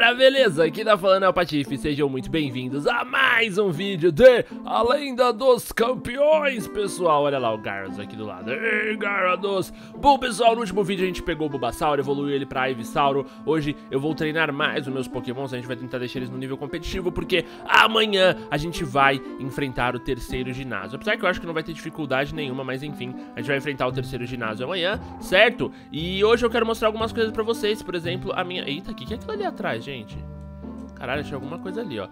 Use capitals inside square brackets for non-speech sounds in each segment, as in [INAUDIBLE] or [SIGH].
galera, beleza? Aqui tá falando é o Patife, sejam muito bem-vindos a mais um vídeo de A Lenda dos Campeões, pessoal. Olha lá o Garados aqui do lado. Ei, Garados! Bom, pessoal, no último vídeo a gente pegou o Bulbasauro, evoluiu ele pra Ivysauro. Hoje eu vou treinar mais os meus Pokémons, a gente vai tentar deixar eles no nível competitivo, porque amanhã a gente vai enfrentar o terceiro ginásio. Apesar que eu acho que não vai ter dificuldade nenhuma, mas enfim, a gente vai enfrentar o terceiro ginásio amanhã, certo? E hoje eu quero mostrar algumas coisas pra vocês, por exemplo, a minha... Eita, o que é aquilo ali atrás? gente. Caralho, achei alguma coisa ali, ó. Uh,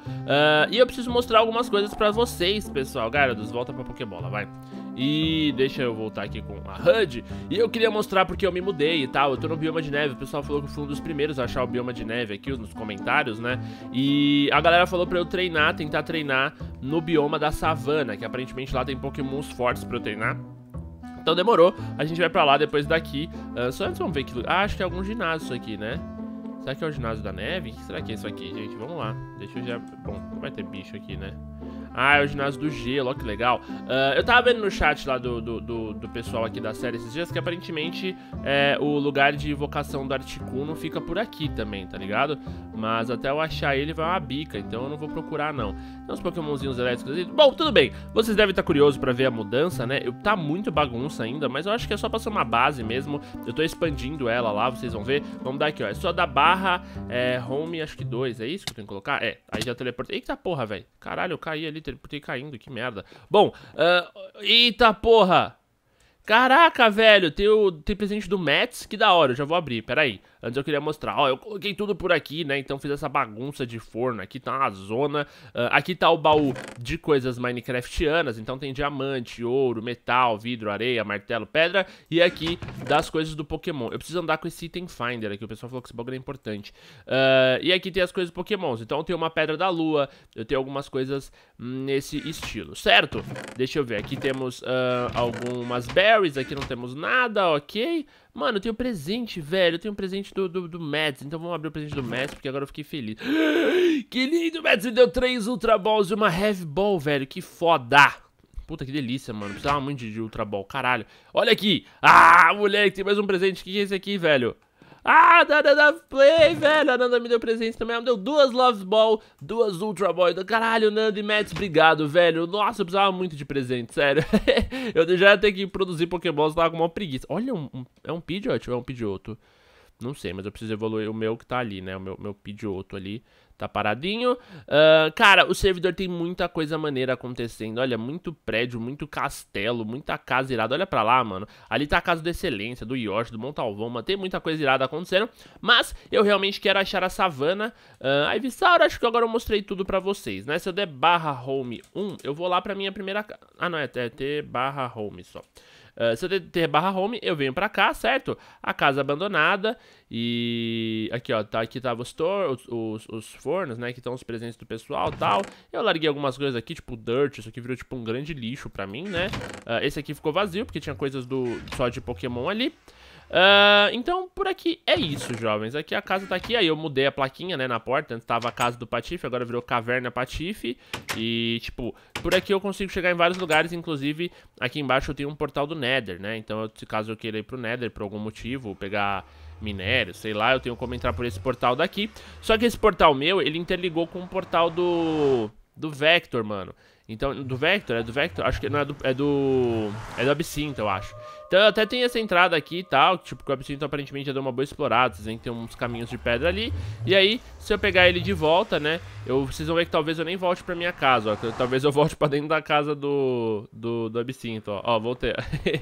e eu preciso mostrar algumas coisas pra vocês, pessoal. Garotos, volta pra Pokébola, vai. E deixa eu voltar aqui com a HUD. E eu queria mostrar porque eu me mudei e tal. Eu tô no Bioma de Neve. O pessoal falou que eu fui um dos primeiros a achar o Bioma de Neve aqui nos comentários, né? E a galera falou pra eu treinar, tentar treinar no Bioma da Savana, que aparentemente lá tem pokémons fortes pra eu treinar. Então demorou, a gente vai pra lá depois daqui. Uh, só antes vamos ver que... Ah, acho que é algum ginásio aqui, né? Será que é o ginásio da neve? O que será que é isso aqui, gente? Vamos lá. Deixa eu já... Bom, não vai ter bicho aqui, né? Ah, é o ginásio do gelo, ó que legal. Uh, eu tava vendo no chat lá do, do, do, do, pessoal aqui da série esses dias que aparentemente é, o lugar de vocação do Articuno fica por aqui também, tá ligado? Mas até eu achar ele vai uma bica, então eu não vou procurar não. Tem os pokémonzinhos elétricos... Bom, tudo bem, vocês devem estar curiosos pra ver a mudança, né? Eu, tá muito bagunça ainda, mas eu acho que é só ser uma base mesmo. Eu tô expandindo ela lá, vocês vão ver. Vamos dar aqui, ó. É só da barra é, home, acho que 2, é isso que eu tenho que colocar? É, aí já teleportei. Eita porra, velho. Caralho, eu caí ali teleportei caindo, que merda. Bom, uh, eita porra! Caraca, velho, tem, o, tem presente do Mets, que da hora, eu já vou abrir, peraí. aí. Antes eu queria mostrar, ó, eu coloquei tudo por aqui, né, então fiz essa bagunça de forno, aqui tá uma zona, uh, aqui tá o baú de coisas minecraftianas, então tem diamante, ouro, metal, vidro, areia, martelo, pedra, e aqui das coisas do Pokémon. Eu preciso andar com esse item finder aqui, o pessoal falou que esse bagulho é importante. Uh, e aqui tem as coisas do Pokémon, então eu tenho uma pedra da lua, eu tenho algumas coisas nesse estilo, certo? Deixa eu ver, aqui temos uh, algumas berries, aqui não temos nada, ok? Mano, eu tenho presente, velho. Eu tenho presente do, do, do Mads. Então vamos abrir o presente do Mads, porque agora eu fiquei feliz. [GASPS] Que lindo, Mads. Me deu três Ultra Balls e uma Heavy Ball, velho. Que foda. Puta que delícia, mano. Precisava muito de Ultra Ball, caralho. Olha aqui. Ah, moleque, tem mais um presente. O que é esse aqui, velho? Ah, da da Play, velho. A Nanda me deu presente também. Ela me deu duas Love Ball, duas Ultra Ball. Caralho, Nanda e Mets, obrigado, velho. Nossa, eu precisava muito de presente, sério. [LAUGHS] eu já ia ter que produzir pokébolas tava com uma preguiça. Olha, um, um, é um Pidgeot ou é um Pidgeotto? Não sei, mas eu preciso evoluir o meu que tá ali, né? O meu, meu Pidgeotto ali tá paradinho. Uh, cara, o servidor tem muita coisa maneira acontecendo. Olha, muito prédio, muito castelo, muita casa irada. Olha pra lá, mano. Ali tá a casa da excelência, do Yoshi, do Montalvão. Mano. Tem muita coisa irada acontecendo. Mas eu realmente quero achar a savana. Uh, ah, a Ivisaura, acho que agora eu mostrei tudo pra vocês, né? Se eu der barra home 1, eu vou lá pra minha primeira... Ah, não, é, é ter barra home só. Ah, se eu ter barra home, eu venho pra cá, certo? A casa abandonada e... Aqui, ó, tá, aqui tava os, os, os fornos, né? Que estão os presentes do pessoal e tal. Eu larguei algumas coisas aqui, tipo dirt. Isso aqui virou, tipo, um grande lixo pra mim, né? Uh, esse aqui ficou vazio, porque tinha coisas do só de Pokémon ali. Ah, então, por aqui é isso, jovens. Aqui a casa tá aqui. Aí eu mudei a plaquinha, né, na porta. Antes tava a casa do Patife, agora virou Caverna Patife. E, tipo, por aqui eu consigo chegar em vários lugares. Inclusive, aqui embaixo eu tenho um portal do Nether, né? Então, se caso eu queira ir pro Nether por algum motivo, pegar minério, sei lá, eu tenho como entrar por esse portal daqui. Só que esse portal meu, ele interligou com o portal do... Do Vector, mano. Então, do Vector? É do Vector? Acho que não, é do... É do, é do Absinto, eu acho. Então até tem essa entrada aqui e tal, tipo, que o absinto aparentemente já deu uma boa explorada, vocês que tem uns caminhos de pedra ali. E aí, se eu pegar ele de volta, né, eu, vocês vão ver que talvez eu nem volte pra minha casa, ó. Talvez eu volte pra dentro da casa do, do, do ó. Ó, voltei.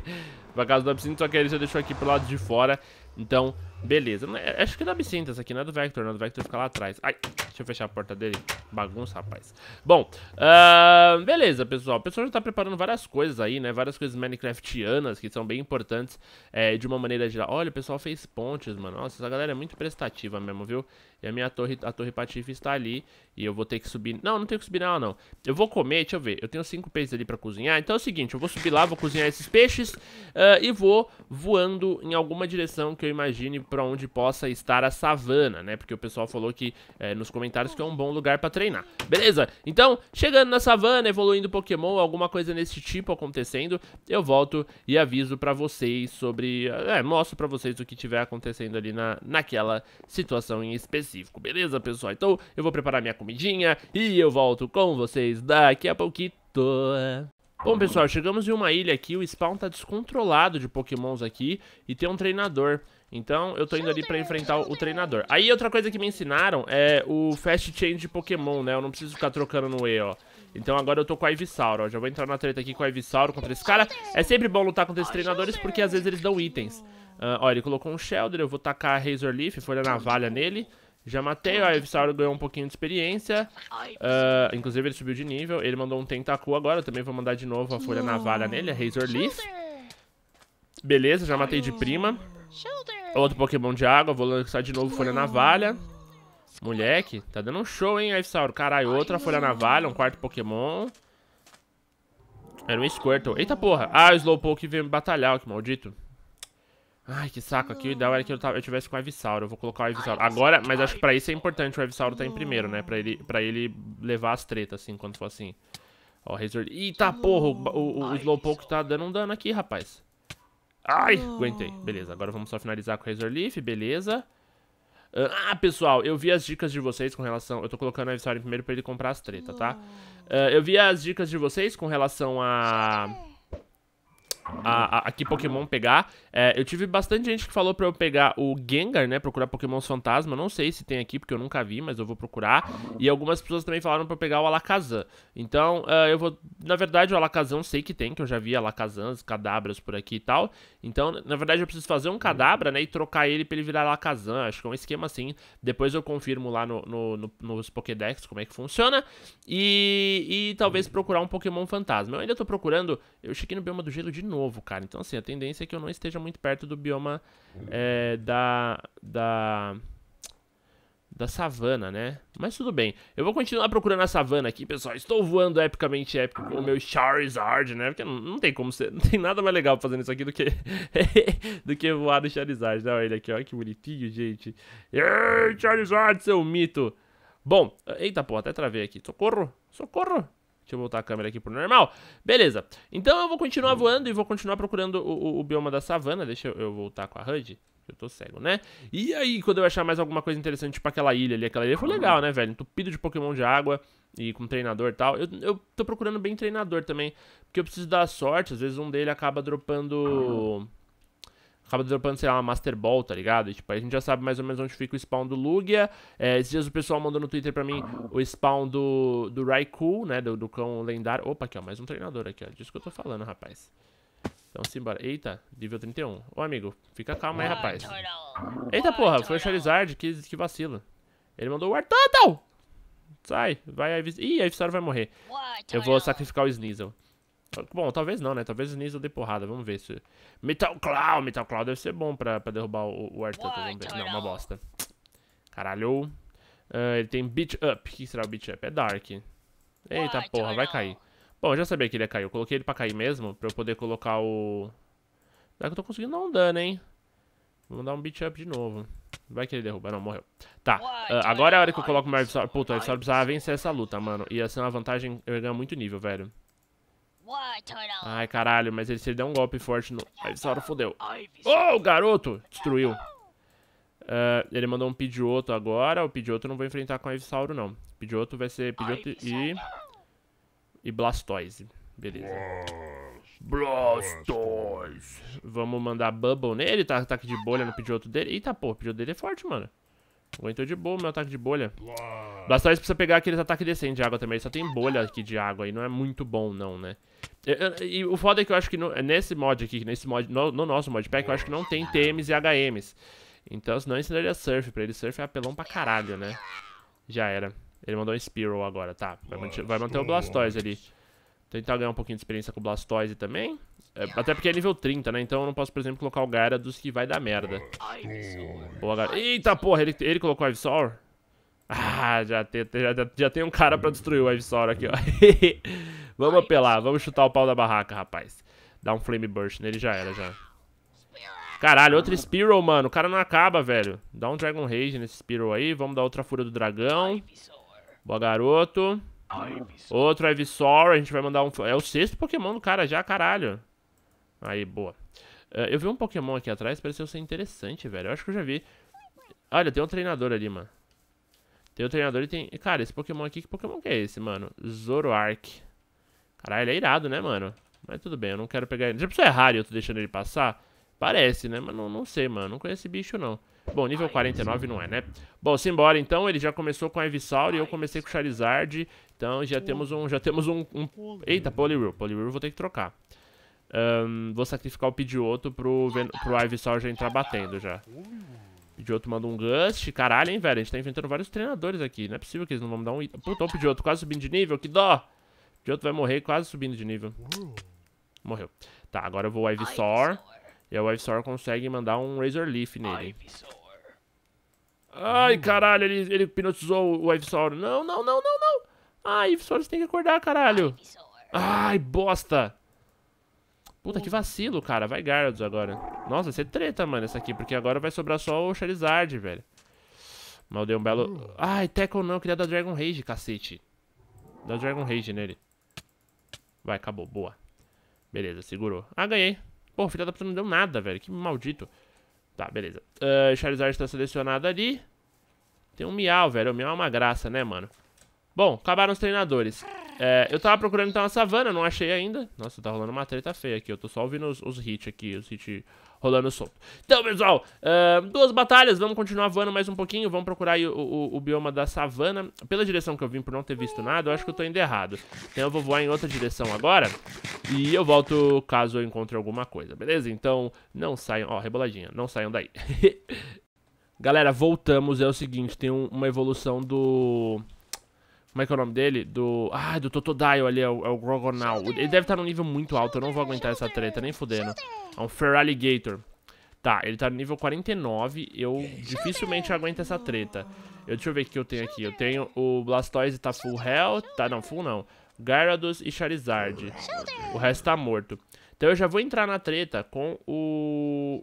[LAUGHS] pra casa do absinto, só que ele já deixou aqui pro lado de fora. Então, beleza. É, acho que é do absinto essa aqui, não é do Vector, não. Do Vector fica lá atrás. Ai... Deixa eu fechar a porta dele. Bagunça, rapaz. Bom, uh, beleza, pessoal. O pessoal já tá preparando várias coisas aí, né? Várias coisas minecraftianas que são bem importantes é, de uma maneira geral. Olha, o pessoal fez pontes, mano. Nossa, essa galera é muito prestativa mesmo, viu? E a minha torre, a torre patife está ali. E eu vou ter que subir... Não, não tenho que subir nela, não. Eu vou comer, deixa eu ver. Eu tenho cinco peixes ali pra cozinhar. Então é o seguinte, eu vou subir lá, vou cozinhar esses peixes. Uh, e vou voando em alguma direção que eu imagine pra onde possa estar a savana, né? Porque o pessoal falou que eh, nos comentários comentários que é um bom lugar pra treinar. Beleza? Então, chegando na savana, evoluindo Pokémon, alguma coisa nesse tipo acontecendo, eu volto e aviso pra vocês sobre... É, mostro pra vocês o que tiver acontecendo ali na, naquela situação em específico. Beleza, pessoal? Então, eu vou preparar minha comidinha e eu volto com vocês daqui a pouquinho. Bom, pessoal, chegamos em uma ilha aqui, o spawn tá descontrolado de pokémons aqui e tem um treinador. Então, eu tô indo ali pra enfrentar o treinador. Aí, outra coisa que me ensinaram é o Fast Change de Pokémon, né? Eu não preciso ficar trocando no E, ó. Então agora eu tô com a Ivysaur, ó. Já vou entrar na treta aqui com a Ivysaur contra esse cara. É sempre bom lutar contra esses treinadores porque às vezes eles dão itens. Uh, ah, ó, ele colocou um Shelder, eu vou tacar a Razor Leaf, folha navalha nele. Já matei, ó, a Ivysaur ganhou um pouquinho de experiência. Uh, inclusive ele subiu de nível, ele mandou um Tentacu agora, eu também vou mandar de novo a folha navalha nele, a Razor Leaf. Beleza, já matei de prima. Shoulder. Outro Pokémon de água. Vou lançar de novo Folha Navalha. Moleque, tá dando um show, hein, Ivysaur, Caralho, outra Folha Navalha, um quarto Pokémon. Era um Squirtle. Eita porra. Ah, o Slowpoke veio me batalhar, que maldito. Ai, que saco. Aqui o ideal era que eu, tava, eu tivesse com o Ivysaur. Eu vou colocar o Ivysaur. Agora, mas acho que pra isso é importante o Ivysaur tá em primeiro, né? Pra ele, pra ele levar as tretas, assim, quando for assim. Ó, Resort. Eita porra, o, o, o Slowpoke tá dando um dano aqui, rapaz. Ai, oh. aguentei. Beleza, agora vamos só finalizar com o Razor Leaf, beleza. Ah, ah, pessoal, eu vi as dicas de vocês com relação... Eu tô colocando a história primeiro pra ele comprar as treta, tá? Uh, eu vi as dicas de vocês com relação a a, a, que Pokémon pegar. É, eu tive bastante gente que falou pra eu pegar o Gengar, né? Procurar Pokémons Fantasma. Não sei se tem aqui, porque eu nunca vi, mas eu vou procurar. E algumas pessoas também falaram pra eu pegar o Alakazam. Então, uh, eu vou. Na verdade, o Alakazam sei que tem, que eu já vi Alakazans cadabras por aqui e tal. Então, na verdade, eu preciso fazer um cadabra, né? E trocar ele pra ele virar Alakazam. Acho que é um esquema assim. Depois eu confirmo lá no, no, no, nos Pokédex como é que funciona. E, e talvez procurar um Pokémon Fantasma. Eu ainda tô procurando. Eu cheguei no Bioma do Gelo de novo novo, cara. Então, assim, a tendência é que eu não esteja muito perto do bioma é, da, da, da savana, né? Mas tudo bem. Eu vou continuar procurando a savana aqui, pessoal. Estou voando epicamente épico com o meu Charizard, né? Porque não, não tem como ser... Não tem nada mais legal fazendo isso aqui do que... [LAUGHS] do que voar do Charizard. Olha ele aqui, olha que bonitinho, gente. Ei, Charizard, seu mito! Bom, eita, pô, até travei aqui. Socorro! Socorro! Deixa eu voltar a câmera aqui pro normal. Beleza. Então eu vou continuar voando e vou continuar procurando o, o, o bioma da savana. Deixa eu, eu voltar com a HUD. Eu tô cego, né? E aí, quando eu achar mais alguma coisa interessante, tipo aquela ilha ali, aquela ilha foi legal, né, velho? Entupido de Pokémon de água e com treinador e tal. Eu, eu tô procurando bem treinador também, porque eu preciso dar sorte. Às vezes um dele acaba dropando acaba dropando, sei lá, uma Master Ball, tá ligado? E, tipo, aí a gente já sabe mais ou menos onde fica o spawn do Lugia. É, esses dias o pessoal mandou no Twitter pra mim o spawn do, do Raikou, né? Do, do cão lendário. Opa, aqui, ó, mais um treinador aqui, ó. Disso que eu tô falando, rapaz. Então simbora. Eita, nível 31. Ô, amigo, fica calmo aí, rapaz. Eita, porra, foi o Charizard, que, que vacilo. Ele mandou o War Sai, vai a Ih, a Ivysaur vai morrer. Eu vou sacrificar o Sneasel. Bom, talvez não, né? Talvez o Sneasel dê porrada, vamos ver se... Metal cloud Metal cloud deve ser bom pra, pra derrubar o, o vamos ver. Não, uma bosta. Caralho. Uh, ele tem Beat Up. O que será o Beat Up? É Dark. Eita porra, vai cair. Bom, eu já sabia que ele ia cair. Eu coloquei ele pra cair mesmo, pra eu poder colocar o... Será que eu tô conseguindo dar um dano, hein? Vamos dar um beat up de novo. Vai que ele derruba. Não, morreu. Tá, uh, agora é a hora que eu coloco o meu Puta, o precisava vencer essa luta, mano. Ia ser é uma vantagem eu ia ganhar muito nível, velho. Ai, caralho, mas ele, se ele der um golpe forte no... Aí essa hora fodeu. Oh, garoto! Destruiu. Uh, ele mandou um Pidgeotto agora. O Pidgeotto não vou enfrentar com a Ivisauro, não. Pidgeotto vai ser Pidgeotto e... É e Blastoise. Beleza. Blastoise. Vamos mandar Bubble nele. Tá ataque de bolha no Pidgeotto dele. Eita, pô, o Pidgeotto dele é forte, mano. Aguentou de boa meu ataque de bolha. Blastoise precisa pegar aqueles ataques decentes de água também. Ele só tem bolha aqui de água. E não é muito bom, não, né? e o foda é que eu acho que no, nesse mod aqui, nesse mod, no, no nosso modpack, eu acho que não tem TMs e HMs. Então, senão eu ensinaria surf pra ele. Surf é apelão pra caralho, né? Já era. Ele mandou um spiral agora, tá. Vai, manter, vai manter o Blastoise ali. Tentar ganhar um pouquinho de experiência com o Blastoise também. É, até porque é nível 30, né? Então eu não posso, por exemplo, colocar o Gara dos que vai dar merda. Boa, Gara. Eita porra, ele, ele colocou o Ivysaur? Ah, já tem, já, já tem um cara pra destruir o Ivysaur aqui, ó. [LAUGHS] Vamos apelar, vamos chutar o pau da barraca, rapaz. Dá um flame burst nele já era, já. Caralho, outro Spearow, mano. O cara não acaba, velho. Dá um Dragon Rage nesse Spearow aí. Vamos dar outra Fúria do Dragão. Boa, garoto. Outro Ivysaur. A gente vai mandar um... É o sexto Pokémon do cara já, caralho. Aí, boa. Eh, eu vi um Pokémon aqui atrás. Pareceu ser interessante, velho. Eu acho que eu já vi. Olha, tem um treinador ali, mano. Tem um treinador e tem... Cara, esse Pokémon aqui... Que Pokémon que é esse, mano? Zoroark. Caralho, ele é irado, né, mano? Mas tudo bem, eu não quero pegar ele. Já pensou é raro e eu tô deixando ele passar? Parece, né? Mas não, não sei, mano. Não conheço esse bicho, não. Bom, nível 49 não é, né? Bom, simbora então. Ele já começou com a Evisaur e eu comecei com o Charizard. Então já temos um... Já temos um, um... Eita, Poliwhirl. Poliwhirl vou ter que trocar. Um, vou sacrificar o Pidgeotto pro, Ven... pro Ivysaur já entrar batendo já. Pidgeotto manda um Gust. Caralho, hein, velho. A gente tá inventando vários treinadores aqui. Não é possível que eles não vão me dar um... Puta, o Pidgeotto quase subindo de nível. Que dó! Joto vai morrer quase subindo de nível. Hum. Morreu. Tá, agora eu vou Ivysaur. E o Ivysaur consegue mandar um Razor Leaf nele. Ivysaur. Ai, hum. caralho, ele, ele hipnotizou o Ivysaur. Não, não, não, não, não. Ai, Ivysaur, você tem que acordar, caralho. Ai, bosta. Puta, que hum. vacilo, cara. Vai Gardos agora. Nossa, vai ser treta, mano, essa aqui. Porque agora vai sobrar só o Charizard, velho. Mal deu um belo... Ai, Tekken não. Eu queria dar Dragon Rage, cacete. Dá Dragon Rage nele. Vai, acabou, boa. Beleza, segurou. Ah, ganhei. Pô, filha da puta não deu nada, velho. Que maldito. Tá, beleza. Uh, Charizard tá selecionado ali. Tem um Miau, velho. O Miau é uma graça, né, mano? Bom, acabaram os treinadores. É, eu tava procurando então a savana, não achei ainda. Nossa, tá rolando uma treta feia aqui. Eu tô só ouvindo os, os hits aqui, os hits rolando solto. Então, pessoal, uh, duas batalhas. Vamos continuar voando mais um pouquinho. Vamos procurar o, o, o, bioma da savana. Pela direção que eu vim, por não ter visto nada, eu acho que eu tô indo errado. Então eu vou voar em outra direção agora. E eu volto caso eu encontre alguma coisa, beleza? Então, não saiam... Ó, reboladinha. Não saiam daí. [LAUGHS] Galera, voltamos. É o seguinte, tem um, uma evolução do como é que é o nome dele? Do... Ah, do Totodile ali, é o, é o Grogonal. Ele deve estar tá num nível muito alto, eu não vou aguentar essa treta, nem fudendo. É um Feraligator. Tá, ele tá no nível 49, eu dificilmente aguento essa treta. Eu, deixa eu ver o que eu tenho aqui. Eu tenho o Blastoise tá full health, tá, não, full não. Gyarados e Charizard. O resto tá morto. Então eu já vou entrar na treta com o...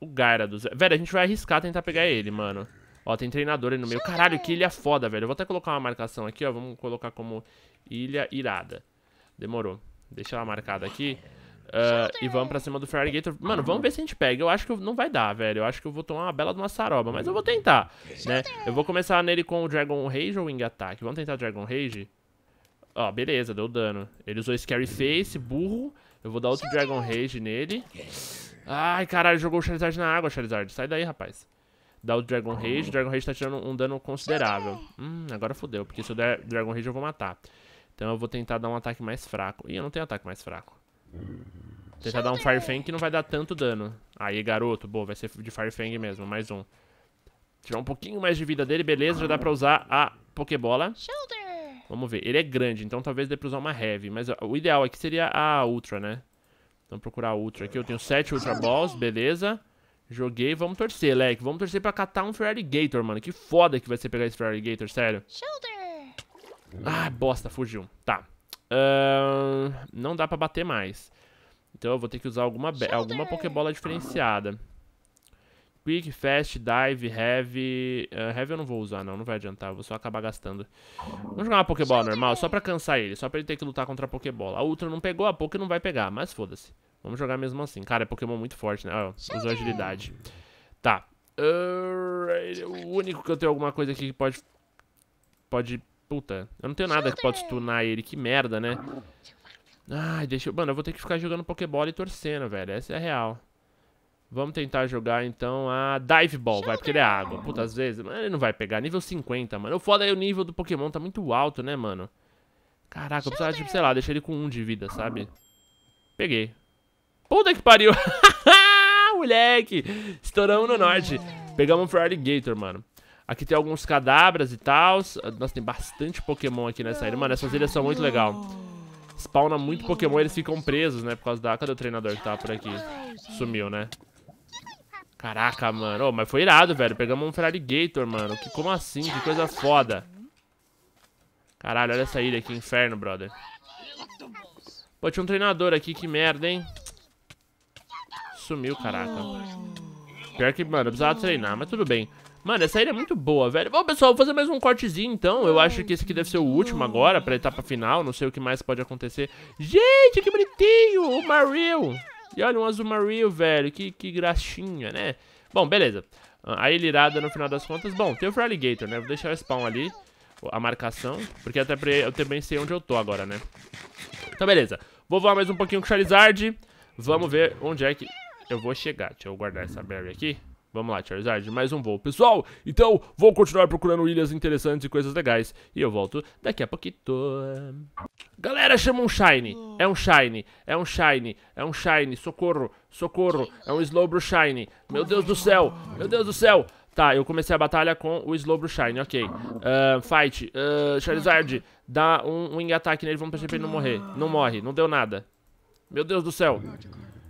O Gyarados. Velho, a gente vai arriscar tentar pegar ele, mano. Ó, tem treinador aí no meio. Caralho, que ilha foda, velho. Eu vou até colocar uma marcação aqui, ó. Vamos colocar como ilha irada. Demorou. Deixa ela marcada aqui. Uh, e vamos pra cima do Gator. Mano, vamos ver se a gente pega. Eu acho que não vai dar, velho. Eu acho que eu vou tomar uma bela de uma saroba, mas eu vou tentar, né? Eu vou começar nele com o Dragon Rage ou Wing Attack? Vamos tentar Dragon Rage? Ó, beleza, deu dano. Ele usou Scary Face, burro. Eu vou dar outro Dragon Rage nele. É Ai, caralho, jogou o Charizard na água, Charizard. Sai daí, rapaz dar o Dragon ah. Rage. O Dragon Rage tá tirando um dano considerável. Hum, agora fodeu, porque se eu der Dragon Rage eu vou matar. Então eu vou tentar dar um ataque mais fraco. Ih, eu não tenho ataque mais fraco. Vou tentar dar um Fire Fang que não vai dar tanto dano. Aí, garoto, boa, vai ser de Fire Fang mesmo, mais um. Tirar um pouquinho mais de vida dele, beleza, já dá pra usar a Pokébola. Vamos ver, ele é grande, então talvez dê pra usar uma Heavy, mas o ideal aqui seria a Ultra, né? Vamos então procurar a Ultra aqui, eu tenho 7 Ultra Balls, beleza. Joguei, vamos torcer, Leque. Vamos torcer pra catar um Ferrari Gator, mano. Que foda que vai ser pegar esse Ferrari Gator, sério. Shoulder. Ah, bosta, fugiu. Tá. Uh, não dá pra bater mais. Então eu vou ter que usar alguma, alguma Pokébola diferenciada. Quick, Fast, Dive, Heavy... Uh, heavy eu não vou usar, não. Não vai adiantar. Eu vou só acabar gastando. Vamos jogar uma Pokébola normal, só pra cansar ele. Só pra ele ter que lutar contra a Pokébola. A Ultra não pegou, a Poké não vai pegar. Mas foda-se. Vamos jogar mesmo assim. Cara, é Pokémon muito forte, né? Ah, usou agilidade. Tá. Uh, o único que eu tenho alguma coisa aqui que pode... Pode... Puta. Eu não tenho nada que pode stunar ele. Que merda, né? Ai, deixa eu... Mano, eu vou ter que ficar jogando Pokébola e torcendo, velho. Essa é a real. Vamos tentar jogar, então, a Dive Ball, vai, porque ele é água. Puta, às vezes... Mano, ele não vai pegar. Nível 50, mano. O foda é o nível do Pokémon tá muito alto, né, mano? Caraca, eu precisava, tipo, sei lá, deixar ele com 1 de vida, sabe? Peguei. Puta que pariu. [LAUGHS] Moleque. Estouramos no norte. Pegamos um Ferrari Gator, mano. Aqui tem alguns cadabras e tal. Nossa, tem bastante Pokémon aqui nessa ilha. Mano, essas ilhas são muito legal. Spawna muito Pokémon eles ficam presos, né? Por causa da... Cadê o treinador que tá por aqui? Sumiu, né? Caraca, mano. Oh, mas foi irado, velho. Pegamos um Ferrari Gator, mano. Que, como assim? Que coisa foda. Caralho, olha essa ilha. Que inferno, brother. Pô, tinha um treinador aqui. Que merda, hein? Sumiu, caraca. Pior que, mano, eu precisava treinar, mas tudo bem. Mano, essa ilha é muito boa, velho. Bom, pessoal, vou fazer mais um cortezinho, então. Eu acho que esse aqui deve ser o último agora, pra etapa final. Não sei o que mais pode acontecer. Gente, que bonitinho! O Mario E olha um azul Mario velho. Que, que graxinha, né? Bom, beleza. Ah, a ilha irada, no final das contas... Bom, tem o Fraligator né? Vou deixar o spawn ali. A marcação. Porque até pra eu também sei onde eu tô agora, né? Então, beleza. Vou voar mais um pouquinho com o Charizard. Vamos ver onde é que eu vou chegar. Deixa eu guardar essa berry aqui. Vamos lá, Charizard, mais um voo. Pessoal, então vou continuar procurando ilhas interessantes e coisas legais. E eu volto daqui a pouquinho. Galera, chama um Shine. É um Shine, é um Shine, é um Shine. Socorro, socorro. É um Slowbro Shine. Meu Deus do céu, meu Deus do céu. Tá, eu comecei a batalha com o Slowbro Shine, ok. Uh, fight. Uh, Charizard, dá um wing um ataque nele, vamos pra ele não morrer. Não morre, não deu nada. Meu Deus do céu.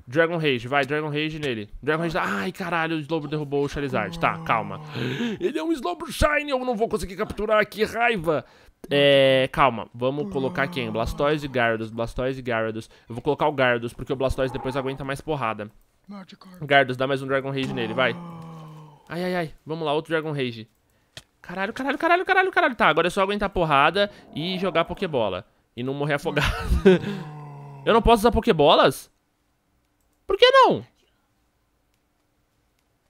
Dragon Rage, vai, Dragon Rage nele. Dragon Rage, ai caralho, o Slowbro derrubou o Charizard. Tá, calma. Ele é um Slowbro Shine, eu não vou conseguir capturar, que raiva. É, calma, vamos colocar quem? Blastoise e Gyarados, Blastoise e Gyarados. Eu vou colocar o Gyarados, porque o Blastoise depois aguenta mais porrada. Gyarados, dá mais um Dragon Rage nele, vai. Ai, ai, ai, vamos lá, outro Dragon Rage. Caralho, caralho, caralho, caralho, caralho. Tá, agora é só aguentar porrada e jogar Pokébola. E não morrer afogado. [LAUGHS] eu não posso usar Pokébolas? Por que não?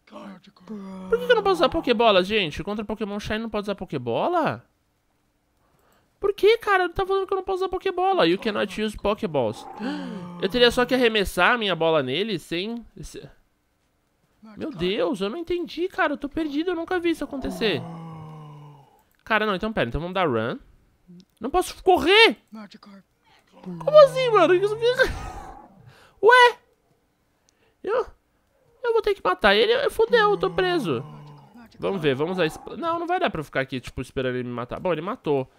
Por que, eu não posso usar Pokébola, gente? Contra Pokémon Shine não pode usar Pokébola? Por que, cara? Ele tá falando que eu não posso usar Pokébola. E o cannot use Pokéballs. [GASPS] Eu teria só que arremessar a minha bola nele sem... Meu Deus, eu não entendi, cara. Eu tô perdido, eu nunca vi isso acontecer. Cara, não, então pera. Então vamos dar run. Não posso correr! Como assim, mano? [LAUGHS] Ué? Eu... Eu vou ter que matar ele. Eu, fudeu, eu tô preso. Vamos ver, vamos a... Não, não vai dar pra eu ficar aqui, tipo, esperando ele me matar. Bom, ele matou.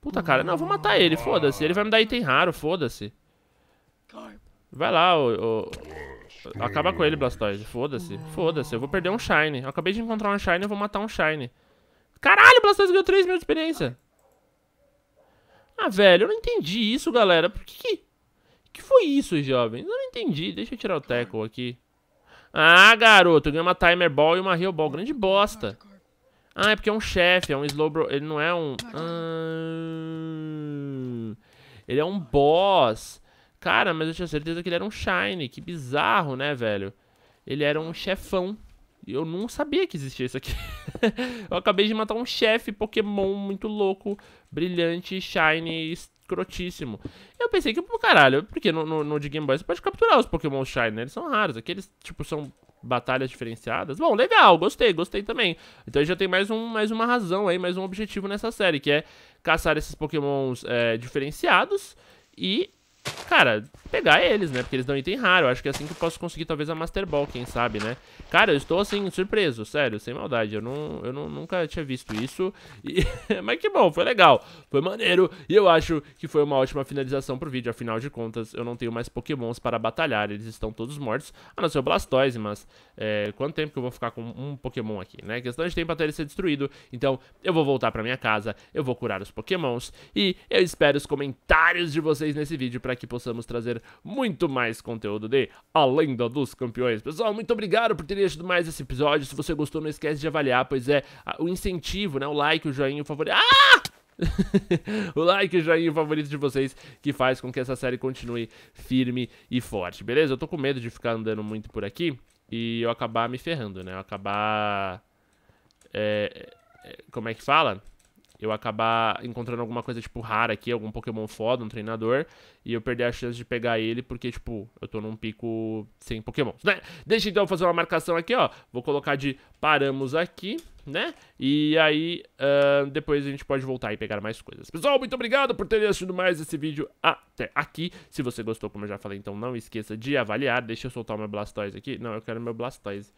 Puta, cara. Não, eu vou matar ele, foda-se. Ele vai me dar item raro, foda-se. Vai lá, o... Acaba com ele, Blastoise. Foda-se. Foda-se. Eu vou perder um Shine. Eu acabei de encontrar um Shine, eu vou matar um Shine. Caralho, Blastoise ganhou 3 mil de experiência. Ah, velho, eu não entendi isso, galera. Por que que... que foi isso, jovens? Eu entendi. Deixa eu tirar o tackle aqui. Ah, garoto, ganhei uma timer ball e uma real ball. Grande bosta. Ah, é porque é um chefe, é um slow bro. Ele não é um... Ah, ele é um boss. Cara, mas eu tinha certeza que ele era um shiny. Que bizarro, né, velho? Ele era um chefão. eu não sabia que existia isso aqui. [LAUGHS] eu acabei de matar um chefe Pokémon muito louco, brilhante, shiny, escrotíssimo. Eu pensei que, pô, caralho, porque no, no, no, de Game Boy você pode capturar os Pokémon Shine, né? Eles são raros. Aqueles, tipo, são batalhas diferenciadas. Bom, legal, gostei, gostei também. Então já tem mais, um, mais uma razão aí, mais um objetivo nessa série, que é caçar esses Pokémons é, diferenciados e cara, pegar eles, né? Porque eles dão item raro. Eu acho que é assim que eu posso conseguir, talvez, a Master Ball, quem sabe, né? Cara, eu estou, assim, surpreso, sério, sem maldade. Eu, não, eu não, nunca tinha visto isso. E... [LAUGHS] Mas que bom, foi legal. Foi maneiro. E eu acho que foi uma ótima finalização pro vídeo. Afinal de contas, eu não tenho mais pokémons para batalhar. Eles estão todos mortos. A não ser o Blastoise, mas... É, quanto tempo que eu vou ficar com um pokémon aqui, né? Questão de tempo até ele ser destruído. Então, eu vou voltar pra minha casa. Eu vou curar os pokémons. E eu espero os comentários de vocês nesse vídeo pra para que possamos trazer muito mais conteúdo de A Lenda dos Campeões. Pessoal, muito obrigado por terem assistido mais esse episódio. Se você gostou, não esquece de avaliar, pois é o incentivo, né? O like, o joinha, o favorito. Ah! [LAUGHS] o like, o joinha favorito de vocês que faz com que essa série continue firme e forte, beleza? Eu tô com medo de ficar andando muito por aqui e eu acabar me ferrando, né? Eu acabar. É... é como é que fala? eu acabar encontrando alguma coisa, tipo, rara aqui, algum Pokémon foda, um treinador, e eu perder a chance de pegar ele, porque, tipo, eu tô num pico sem Pokémon, né? Deixa então eu fazer uma marcação aqui, ó. Vou colocar de paramos aqui, né? E aí, uh, depois a gente pode voltar e pegar mais coisas. Pessoal, muito obrigado por terem assistido mais esse vídeo até aqui. Se você gostou, como eu já falei, então não esqueça de avaliar. Deixa eu soltar o meu Blastoise aqui. Não, eu quero meu Blastoise.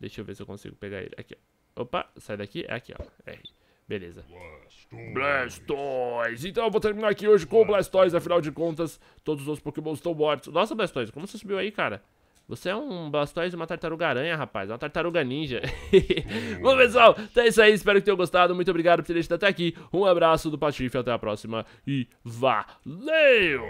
Deixa eu ver se eu consigo pegar ele. Aqui, ó. Opa, sai daqui. É aqui, ó. R. Beleza. Blastoise. Então eu vou terminar aqui hoje com o Blastoise, afinal de contas, todos os Pokémon estão mortos. Nossa, Blastoise, como você subiu aí, cara? Você é um Blastoise e uma tartaruga aranha, rapaz. É uma tartaruga ninja. [LAUGHS] Bom, pessoal, então é isso aí. Espero que tenham gostado. Muito obrigado por ter deixado até aqui. Um abraço do Patife. Até a próxima. E valeu!